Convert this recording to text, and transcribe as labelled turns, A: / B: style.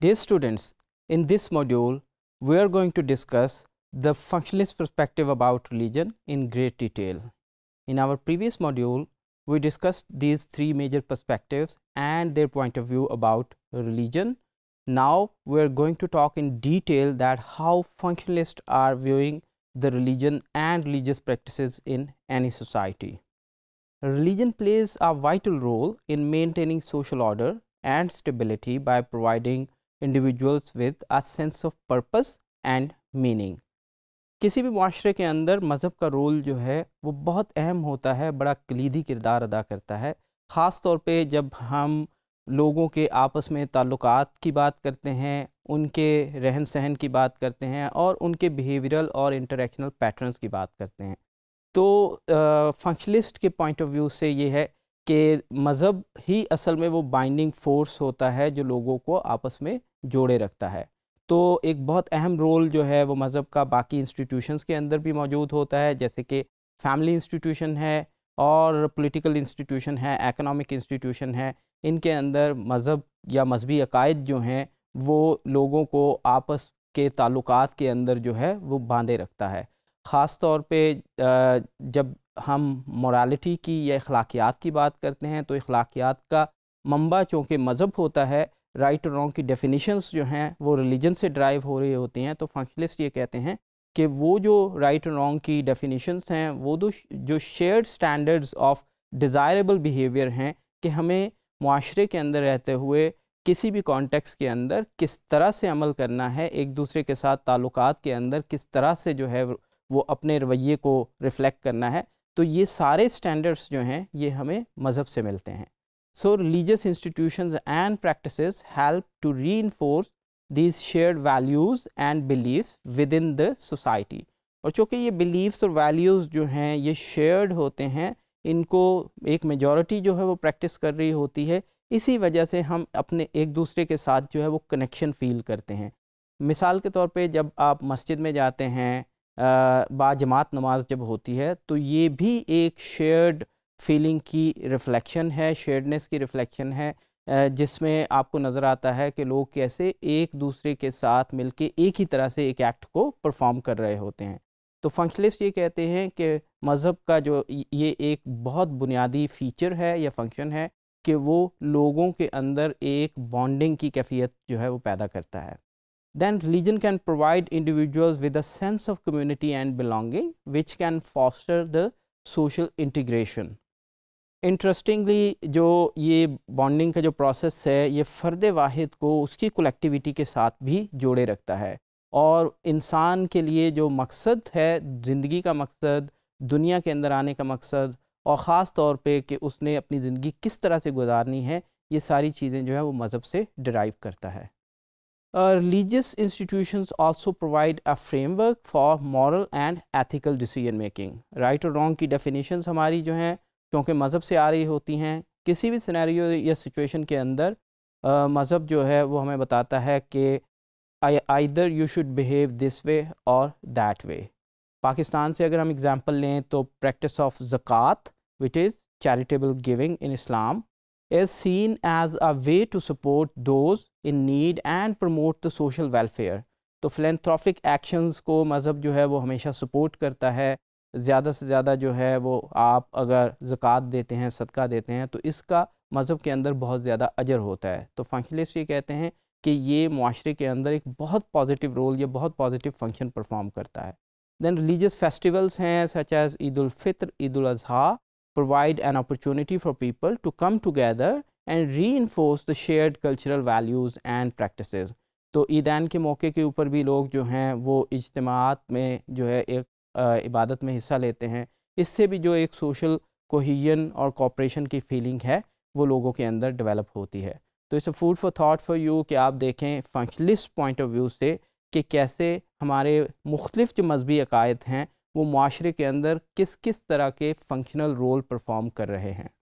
A: Dear students, in this module, we are going to discuss the functionalist perspective about religion in great detail. In our previous module, we discussed these three major perspectives and their point of view about religion. Now, we are going to talk in detail that how functionalists are viewing the religion and religious practices in any society. Religion plays a vital role in maintaining social order and stability by providing individuals with a sense of purpose and meaning किसी भी माशरे के अंदर मज़हब का role जो है वो बहुत अहम होता है बड़ा कलीदी किरदार अदा करता है ख़ास तौर पे जब हम लोगों के आपस में ताल्लुक की बात करते हैं उनके रहन सहन की बात करते हैं और उनके बिहेवियरल और इंटरेक्शनल पैटर्न्स की बात करते हैं तो फंक्शलिस्ट के पॉइंट ऑफ व्यू से ये है कि मज़हब ही असल में वो बाइंडिंग फोर्स होता है जो लोगों को आपस में जोड़े रखता है तो एक बहुत अहम रोल जो है वो मज़हब का बाकी इंस्टीट्यूशंस के अंदर भी मौजूद होता है जैसे कि फैमिली इंस्टीट्यूशन है और पॉलिटिकल इंस्टीट्यूशन है एकनॉमिक इंस्टीट्यूशन है इनके अंदर मज़हब या मजहबी अकायद जो हैं वो लोगों को आपस के ताल्लुक के अंदर जो है वो बांधे रखता है ख़ास तौर पे जब हम मोरालिटी की या अखलाकियात की बात करते हैं तो अखलाकियात का मंबा चूँकि मज़हब होता है राइट और रॉन्ग की डेफिनेशंस जो हैं वो रिलीजन से ड्राइव हो रही होती हैं तो फंक्शनलिस्ट ये कहते हैं कि वो जो राइट और रॉन्ग की डेफिनेशंस हैं वो दो जो shared standards of desirable behaviour हैं कि हमें माशरे के अंदर रहते हुए किसी भी कॉन्टेक्स के अंदर किस तरह से अमल करना है एक दूसरे के साथ ताल्लुक के अंदर किस तरह से जो है वो अपने रवैये को रिफ्लेक्ट करना है तो ये सारे स्टैंडर्ड्स जो हैं ये हमें मज़हब से मिलते हैं So, religious institutions and practices help to reinforce these shared values and beliefs within the society. aur kyunki ye beliefs aur values jo hain ye shared hote hain inko ek majority jo hai wo practice kar rahi hoti hai isi wajah se hum apne ek dusre ke sath jo hai wo connection feel karte hain misal ke taur pe jab aap masjid mein jate hain ba jamaat namaz jab hoti hai to ye bhi ek shared feeling की reflection है sadness की reflection है जिसमें आपको नज़र आता है कि लोग कैसे एक दूसरे के साथ मिलके एक ही तरह से एक एक्ट को परफॉर्म कर रहे होते हैं तो फंक्शनलिस्ट ये कहते हैं कि मज़हब का जो ये एक बहुत बुनियादी फ़ीचर है या फंक्शन है कि वो लोगों के अंदर एक बॉन्डिंग की कैफियत जो है वो पैदा करता है then religion can provide individual with a sense of community and belonging which can foster the social integration interestingly जो ये बॉन्डिंग का जो प्रोसेस है ये फ़र्द वाहिद को उसकी कलेक्टिविटी के साथ भी जोड़े रखता है और इंसान के लिए जो मकसद है ज़िंदगी का मकसद दुनिया के अंदर आने का मकसद और ख़ास तौर पे कि उसने अपनी ज़िंदगी किस तरह से गुजारनी है ये सारी चीज़ें जो है वो मज़हब से डराइव करता है religious institutions also provide a framework for moral and ethical decision making right और रॉन्ग की डेफिनेशंस हमारी जो हैं क्योंकि मज़हब से आ रही होती हैं किसी भी सिनेरियो या सिचुएशन के अंदर मज़हब जो है वो हमें बताता है कि either you should behave this way और दैट वे पाकिस्तान से अगर हम एग्ज़ाम्पल लें तो practice of zakat which is charitable giving in Islam is seen as a way to support those in need and promote the social welfare तो फिलेंथ्रॉफिक एक्शंस को मज़हब जो है वो हमेशा सपोर्ट करता है ज़्यादा से ज़्यादा जो है वो आप अगर ज़क़़त देते हैं सदका देते हैं तो इसका मज़हब के अंदर बहुत ज़्यादा अजर होता है तो फंक्शनलिस्ट ये कहते हैं कि ये माशरे के अंदर एक बहुत पॉजिटिव रोल या बहुत पॉजिटिव फंक्शन परफॉर्म करता है दैन रिलीजियस फेस्टिवल्स हैं such as Eid al Fitr Eid uz Zuha provide an opportunity for people to come together and reinforce the shared cultural values and practice तो ईदान के मौके के ऊपर भी लोग जो हैं वो इजतमात में जो है एक इबादत में हिस्सा लेते हैं इससे भी जो एक सोशल कोहिजन और कॉपरेशन की फीलिंग है वो लोगों के अंदर डेवलप होती है तो it's food for thought for you कि आप देखें फंक्शनलिस्ट पॉइंट ऑफ व्यू से कि कैसे हमारे मुख्तफ जो मजहबी अकायद हैं वो माशरे के अंदर किस किस तरह के फंक्शनल रोल परफॉर्म कर रहे हैं